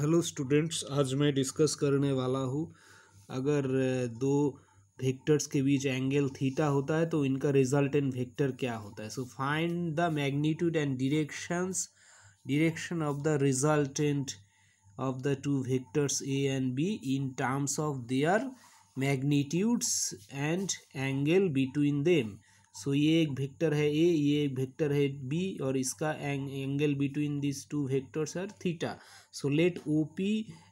Hello students आज मैं discuss करने वाला हूँ अगर दो वेक्टर्स के बीच एंगल थीटा होता है तो इनका रिजल्ट एंड वेक्टर क्या होता है so find the magnitude and directions direction of the resultant of the two vectors A and B in terms of their magnitudes and angle between them so ये एक vector है ए ये एक vector है B और इसका angle, angle between this two vectors are theta so let O P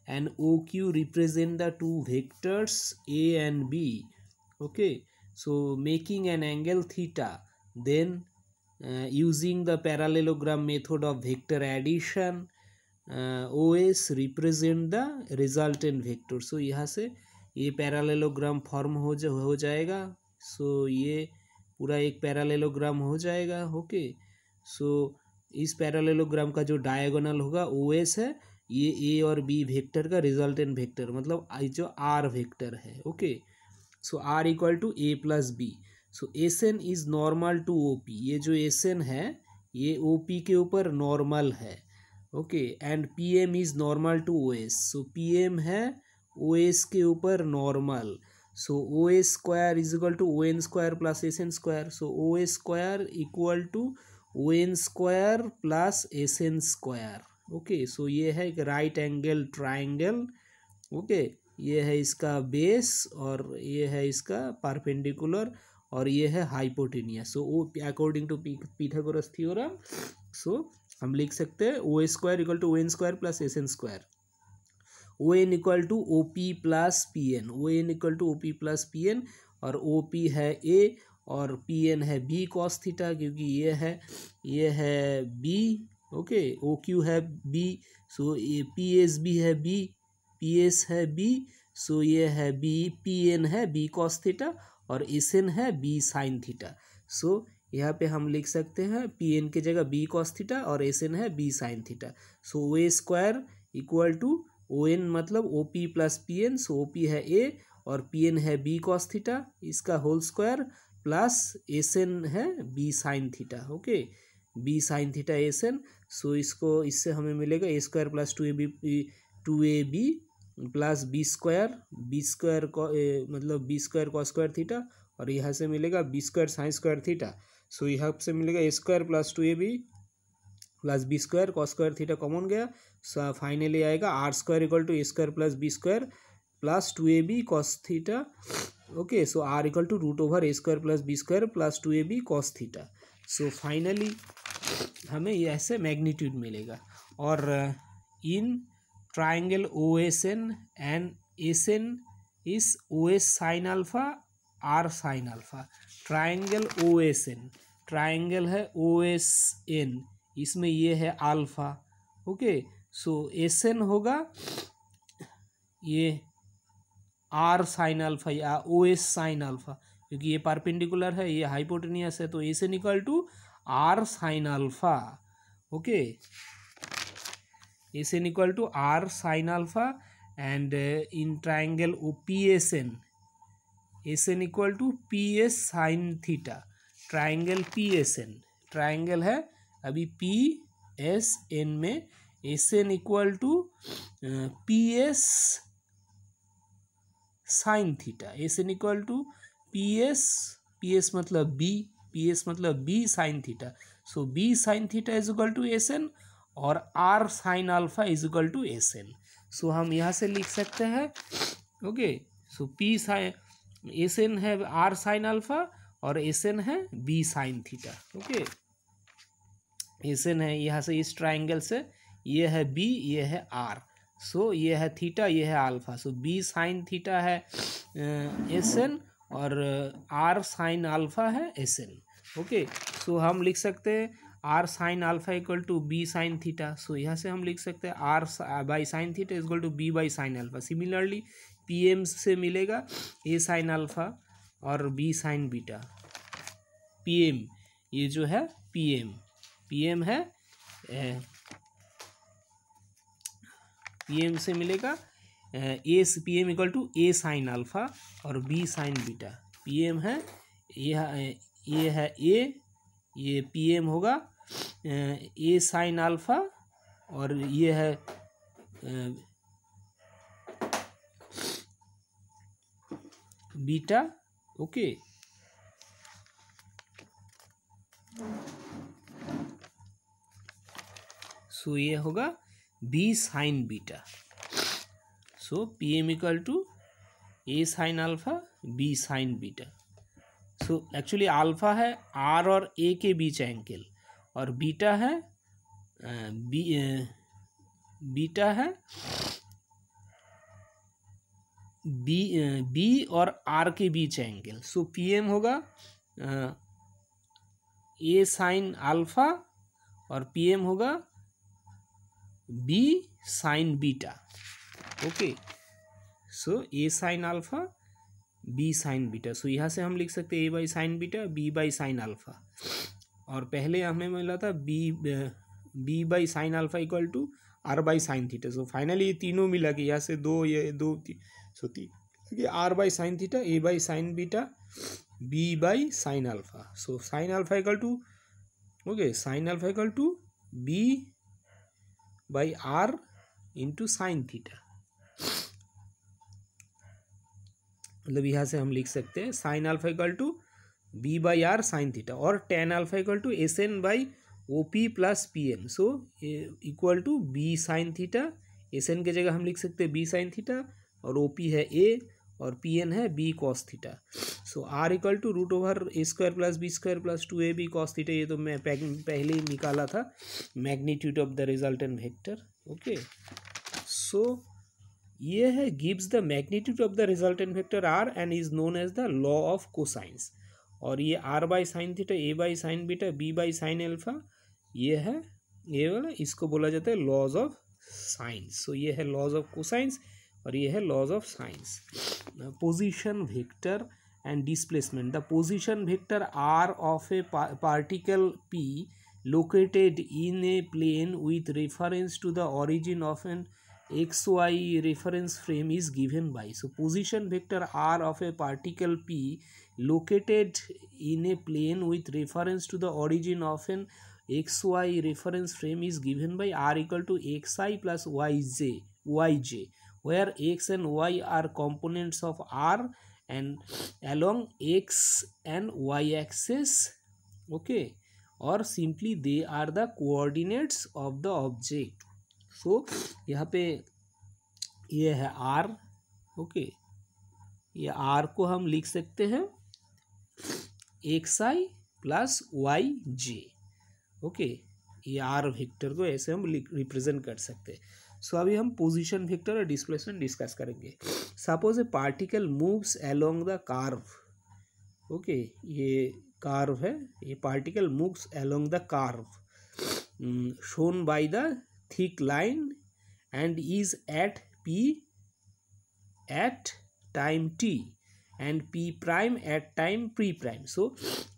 and O Q represent the two vectors A and B okay so making an angle theta then using the parallelogram method of vector addition O S represent the resultant vector so यहाँ से ये parallelogram form हो जा हो जाएगा so ये पूरा एक पैरालेलोग्राम हो जाएगा ओके सो इस पैरालेलोग्राम का जो डायगोनल होगा ओ एस है ये ए और बी वेक्टर का रिजल्टेंट वेक्टर मतलब जो आर वेक्टर है okay so R equal to A plus B so S N is normal to O P ये जो एस एन है ये ओ पी के ऊपर नॉर्मल है okay and P M is normal to O S so P M है O S के ऊपर normal so oa square is equal to on square plus sn square so oa square equal to on square plus sn square okay okay, so so ये है एक right angle triangle okay ये है इसका base और ये है इसका परपेंडिकुलर और ये है hypotenuse so O according to Pythagoras theorem so हम लिख सकते हैं O square equal to O N square plus S N square O N equal to O P plus P N O N equal to O P plus P N और O P है A और P N है B cos theta क्योंकि ये है ये है B okay O Q है बी सो ये पी एस बी है बी पी एस है बी सो ये है बी पी एन है बी कॉस थीटा और एस एन है बी साइन थीटा सो यहाँ पे हम लिख सकते हैं पी एन की जगह बी कॉस थीटा और एस एन है B sine theta so A square equal to O N मतलब O P plus P N so O P है ए और पी एन है बी कॉस थीटा इसका whole square plus S N है B sine theta okay B sine theta S N so इसको इससे हमें मिलेगा A square plus two A B two A B plus B square B square मतलब B square cos square theta और यहाँ से मिलेगा B square sine square theta so यहाँ से मिलेगा A square plus two A B plus B square cos square theta common गया finally आएगा R square equal to A square plus B square plus two A B cos theta okay so R equal to root over A square plus B square plus two A B cos theta so finally हमें ये ऐसे magnitude मिलेगा और in triangle O S N and S N is O S sine alpha R sine alpha triangle O S N triangle है O S N इसमें ये है alpha okay okay? So S N होगा ये are sine alpha या ओ S sine alpha क्योंकि ये perpendicular है ये हाइपोटेनियस है तो S N equal to R sine alpha okay S N equal to R sine alpha and in triangle O P S N S N equal to P S sine theta triangle P S N triangle है अभी P S N में S N equal to P S sine theta S N equal to P S P S मतलब B P S मतलब B sine theta so B sine theta is equal to S N और R sine alpha is equal to S N so हम यहाँ से लिख सकते हैं okay so P sine S N है आर साइन अल्फा और एस एन है B sine theta okay S N है यहाँ से इस ट्राइंगल से ये है बी ये है आर सो ये है थीटा ये है alpha so B sine theta है एस एन और आर साइन अल्फा है एस एन ओके सो हम लिख सकते हैं R sine alpha equal to B sine theta so यहाँ से हम लिख सकते हैं R by sine theta equal to B by sine alpha similarly P M से मिलेगा ए साइन अल्फा और B sine beta P M ये जो है पी एम पी एम है पी एम से मिलेगा A P M equal to A sine alpha और B sine beta P M है ये ये है ए ये पी एम होगा ए साइन अल्फ़ा और ये है बीटा ओके सो ये होगा B sine beta so P M equal to A sine alpha B sine beta so actually alpha है आर और ए के बीच एंकल और बीटा है बी बीटा है बी बी और आर के बीच एंगल सो पी एम होगा ए साइन आल्फा और पी एम होगा B sine beta okay so A sine alpha B sine beta so यहाँ से हम लिख सकते हैं a by sine beta B by sine alpha और पहले हमें मिला था B B by sine alpha equal to R by sine theta so finally ये तीनों मिला कि यहाँ से दो ये दो तीन सो तीन R by sine theta A by sine beta B by sine alpha so sine alpha equal to okay sine alpha equal to B by r into sin theta मतलब यहाँ से हम लिख सकते हैं sine alpha equal to B by R sine theta और tan alpha equal to S N by O P plus P N so equal to B sine theta S N की जगह हम लिख सकते हैं बी साइन थीटा और O P है A और पी एन है B cos theta so R equal to root over A square plus B square plus two A B cos theta ये तो मैं पहले ही निकाला था magnitude of the resultant vector okay so ये है gives the magnitude of the resultant vector R and is known as the law of cosines और ये R by sine theta A by sine beta B by sine alpha ये है ये वाला इसको बोला जाता है लॉज ऑफ साइंस सो ये है लॉज ऑफ कोसाइंस और ये है laws of sines position vector and displacement the position vector R of a particle P located in a plane with reference to the origin of an X Y reference frame is given by so position vector R of a particle P located in a plane with reference to the origin of an X Y reference frame is given by R equal to X I plus Y J Y J where x and y are components of r and along x and y axis okay or simply they are the coordinates of the object so यहाँ पे ये है r okay okay. ये r को हम लिख सकते हैं X I plus Y J okay ये आर वेक्टर को ऐसे हम रिप्रेजेंट कर सकते हैं सो so, अभी हम पोजीशन वेक्टर और डिस्प्लेसमेंट डिस्कस करेंगे suppose a particle moves along the curve okay ये कार्व है ये particle moves along the curve shown by the thick line and is at P at time T and P prime at time pre prime so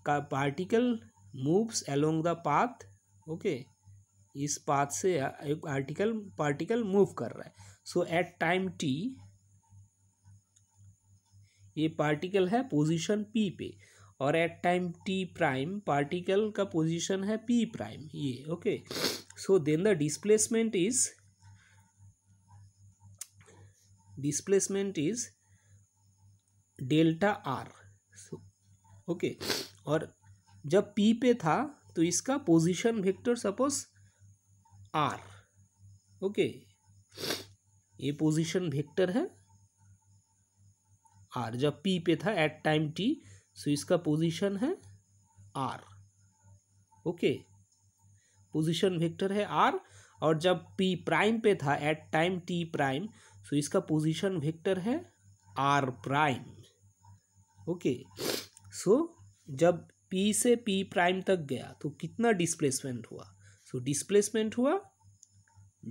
particle moves along the path okay इस path से एक article particle move कर रहा है so at time T ये particle है position P पे और at time T prime particle का पोजीशन है पी प्राइम ये okay so then the displacement is displacement is delta R okay और जब पी पे था तो इसका position vector suppose R okay ये पोजीशन वेक्टर है आर जब पी पे था एट टाइम टी सो इसका पोजीशन है आर ओके पोजीशन वेक्टर है आर और जब पी प्राइम पे था एट टाइम टी प्राइम सो इसका पोजीशन वेक्टर है आर प्राइम ओके सो जब पी से पी प्राइम तक गया तो कितना डिस्प्लेसमेंट हुआ सो डिस्प्लेसमेंट हुआ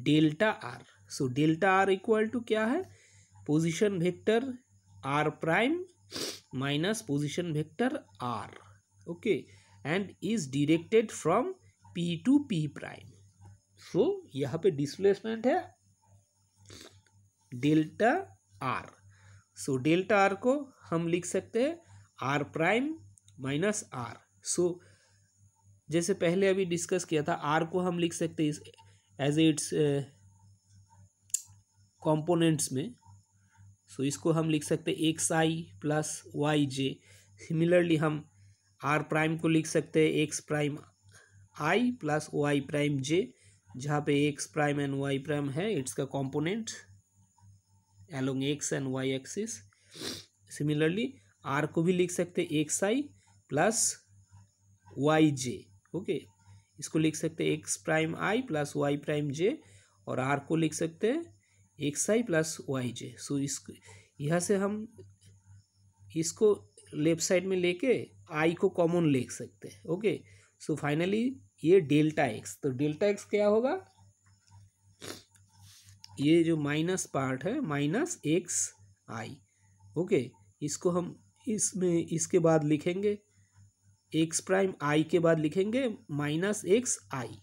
delta R so delta R equal to क्या है position vector R prime minus position vector R okay and is directed from P to P prime so यहाँ पे डिस्प्लेसमेंट है delta R so delta R को हम लिख सकते हैं R prime minus R so जैसे पहले अभी डिस्कस किया था आर को हम लिख सकते हैं एज ए इट्स कॉम्पोनेंट्स में सो so, इसको हम लिख सकते हैं X I plus Y J similarly हम आर प्राइम को लिख सकते हैं X prime I plus Y prime J जहाँ पे X prime and Y prime है इट्स का component along X and Y axis similarly R को भी लिख सकते हैं X I plus Y J okay इसको लिख सकते हैं X prime I plus Y prime J और आर को लिख सकते हैं X I plus Y J so इस यहाँ से हम इसको लेफ्ट साइड में लेके आई को कॉमन लिख सकते हैं ओके सो फाइनली ये डेल्टा एक्स तो डेल्टा एक्स क्या होगा ये जो माइनस पार्ट है माइनस एक्स आई ओके इसको हम इसमें इसके बाद लिखेंगे एक्स प्राइम आई के बाद लिखेंगे minus X I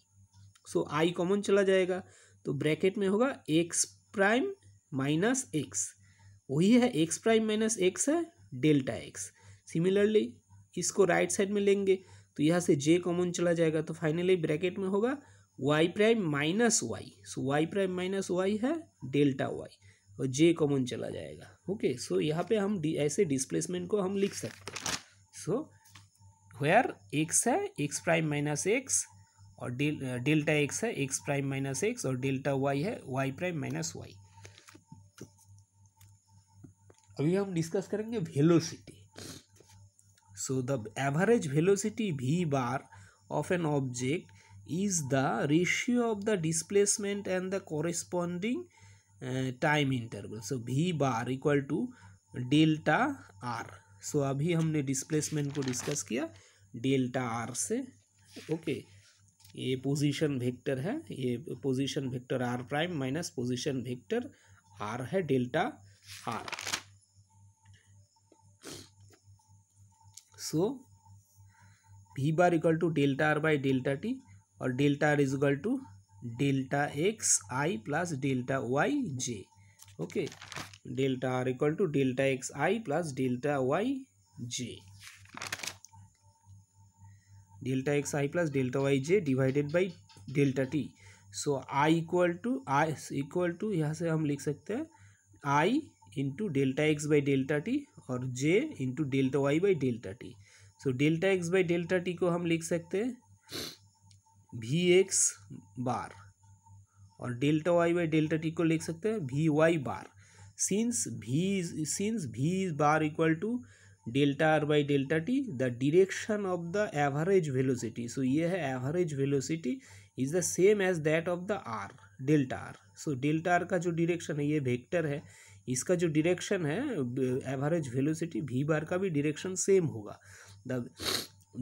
so I common चला जाएगा तो ब्रैकेट में होगा एक्स प्राइम माइनस एक्स वही है एक्स प्राइम माइनस एक्स है डेल्टा एक्स सिमिलरली इसको राइट साइड में लेंगे तो यहाँ से जे कॉमन चला जाएगा तो फाइनली ब्रैकेट में होगा Y prime minus Y so Y prime minus Y है डेल्टा वाई और जे कॉमन चला जाएगा ओके सो यहाँ पे हम ऐसे डिस्प्लेसमेंट को हम लिख सकते हैं सो वेयर एक्स है एक्स प्राइम माइनस एक्स और डेल डेल्टा एक्स है एक्स प्राइम माइनस एक्स और डेल्टा वाई है वाई प्राइम माइनस वाई अभी हम डिस्कस करेंगे velocity so the average velocity V bar of an object is the ratio of the displacement and the corresponding time interval so V bar equal to delta R so अभी हमने displacement को discuss किया delta are से okay ये position vector है ये position vector R prime minus position vector R है delta R so V bar equal to delta R by delta T और delta R is equal to delta X I plus delta Y J okay delta R equal to delta X I plus delta Y J delta X I plus delta Y J divided by delta T so I equal to I equal to यहाँ से हम लिख सकते हैं I into delta X by delta T और J into delta Y by delta T so delta X by delta T को हम लिख सकते हैं वी एक्स बार और delta Y by delta T को लिख सकते हैं V Y bar since V since V bar equal to delta R by delta T the direction of the average velocity so ये है average velocity is the same as that of the R delta R so delta R का जो direction है ये vector है इसका जो direction है एवरेज वेलोसिटी वी बार का भी डिरेक्शन सेम होगा द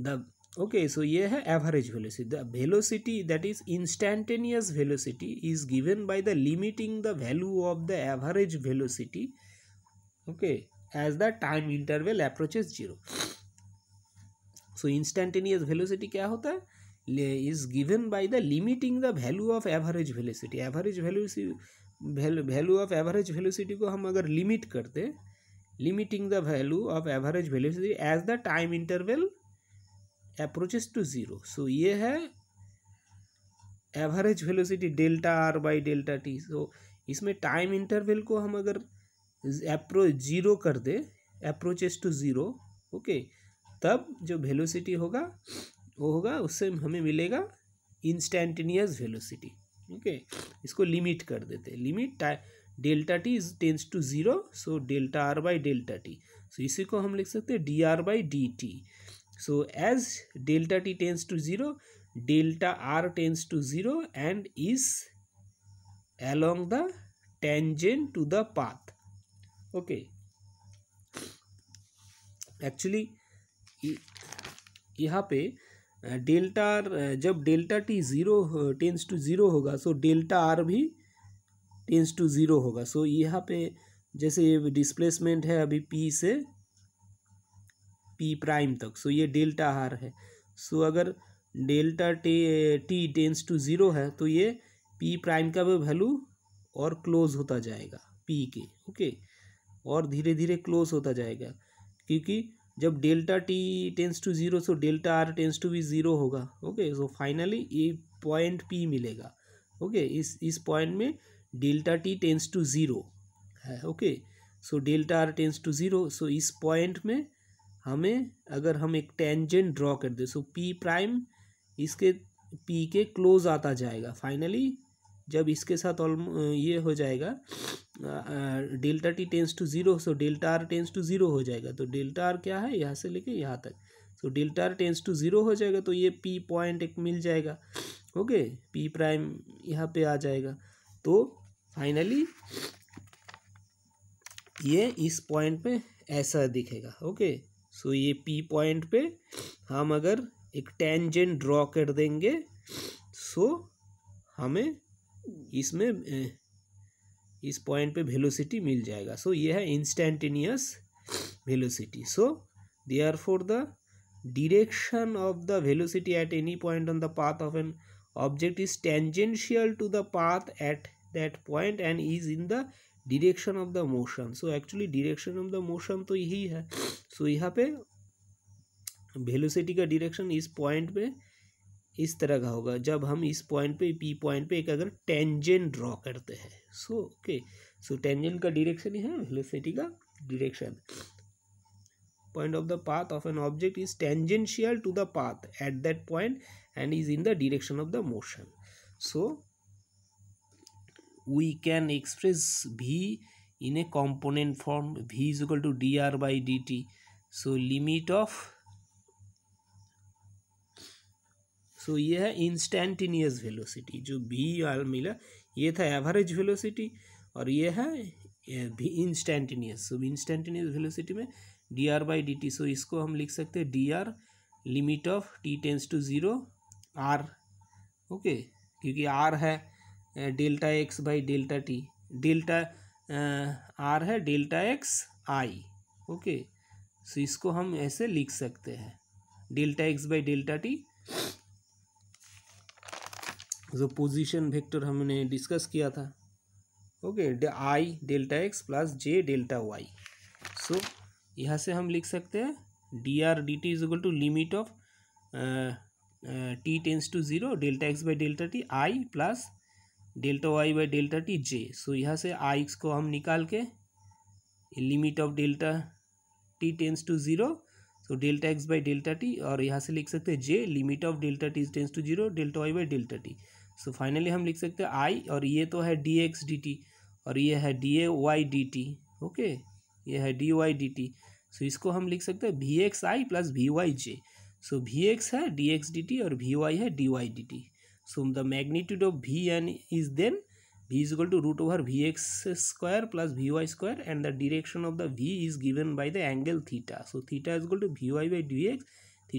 द ओके सो ये है average velocity the velocity that is instantaneous velocity is given by the limiting the value of the average velocity okay as the time interval approaches zero so instantaneous velocity क्या होता है is given by the limiting the value of average velocity average values value of average velocity को हम अगर limit करते limiting the value of average velocity as the time interval approaches to zero so ये है average velocity delta R by delta T so इसमें time interval को हम अगर अप्रोच ज़ीरो कर दे अप्रोचेस टू ज़ीरो ओके तब जो वेलोसिटी होगा वो होगा उससे हमें मिलेगा इंस्टेंटेनियस वेलोसिटी ओके इसको लिमिट कर देते limit delta T is tends to zero so delta R by delta T so इसी को हम लिख सकते हैं D R by D T so as delta T tends to zero delta R tends to zero and is along the tangent to the path okay actually यहाँ पे delta R जब delta T zero tends to zero होगा so delta R भी tends to zero होगा so यहाँ पे जैसे ये डिस्प्लेसमेंट है अभी पी से पी प्राइम तक सो ये डेल्टा आर है सो अगर डेल्टा टे टी टेंस टू ज़ीरो है तो ये पी प्राइम का भी वैल्यू और क्लोज होता जाएगा पी के ओके okay? और धीरे धीरे क्लोज होता जाएगा क्योंकि जब delta T tends to zero so delta R tends to भी ज़ीरो होगा ओके सो फाइनली ये पॉइंट पी मिलेगा ओके okay, इस इस पॉइंट में delta T tends to zero है okay so delta R tends to zero so इस point में हमें अगर हम एक टेंजेंट ड्रॉ कर दे सो पी प्राइम इसके पी के क्लोज आता जाएगा फाइनली जब इसके साथ ऑल ये हो जाएगा delta T tends to zero so delta R tends to zero हो जाएगा तो डेल्टा आर क्या है यहाँ से लेके यहाँ तक so delta R tends to zero हो जाएगा तो ये पी पॉइंट एक मिल जाएगा ओके पी प्राइम यहाँ पे आ जाएगा तो फाइनली ये इस पॉइंट पे ऐसा दिखेगा ओके सो ये पी पॉइंट पे हम अगर एक टेंजेंट ड्रॉ कर देंगे सो हमें इसमें इस पॉइंट पे वेलोसिटी मिल जाएगा सो so, ये है instantaneous velocity so they are for the direction of the velocity at any point on the path of an object is tangential to the path at that point and is in the direction of the motion so actually direction of the motion तो यही है सो so, यहाँ पे velocity का direction इस point पे इस तरह का होगा जब हम इस पॉइंट पे पी पॉइंट पे एक अगर टेंजेंट ड्रॉ करते हैं सो ओके सो टेंजेंट का डिरेक्शन है वेलोसिटी का direction point of the path of an object is tangential to the path at that point and is in the direction of the motion so we can express भी in a component form भी is equal to D R by D T so limit of so so, ये है इंस्टेंटिनियस velocity जो भी are मिला ये था average velocity और ये है भी इंस्टेंटिनियस सो इंस्टेंटिनियस वेलोसिटी में D R by D T so इसको हम लिख सकते हैं D R limit of T tends to zero R okay क्योंकि आर है delta X by delta T delta R है delta X I okay so इसको हम ऐसे लिख सकते हैं delta X by delta T जो पोजीशन वेक्टर हमने डिस्कस किया था okay I delta X plus J delta Y so यहाँ से हम लिख सकते हैं D R D T is equal to limit of T tends to zero delta X by delta T I plus delta Y by delta T J so यहाँ से I X को हम निकाल के limit of delta T tends to zero so delta X by delta T और यहाँ से लिख सकते हैं J limit of delta T tends to zero delta Y by delta T so so finally हम लिख सकते हैं आई और ये तो है डी एक्स डी टी और ये है D A Y D T okay ये है D Y D T so इसको हम लिख सकते हैं V X I plus V Y J so V X है डी एक्स डी टी और वी वाई है D Y D T so the magnitude of V N is then root over V X square plus V Y square and the direction of the V is given by the angle theta so theta is equal to V Y by D X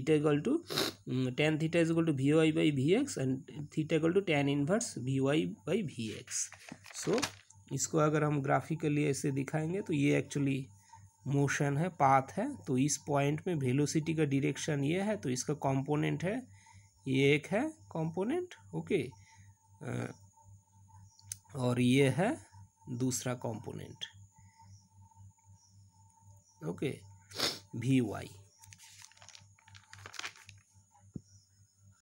tan theta is equal to V Y by V X and theta equal to tan inverse V Y by V X so इसको अगर हम graphically ऐसे दिखाएंगे तो ये actually motion है path है तो इस पॉइंट में वेलोसिटी का डिरेक्शन ये है तो इसका कॉम्पोनेंट है ये एक है कॉम्पोनेंट ओके और ये है दूसरा कॉम्पोनेंट ओके वी वाई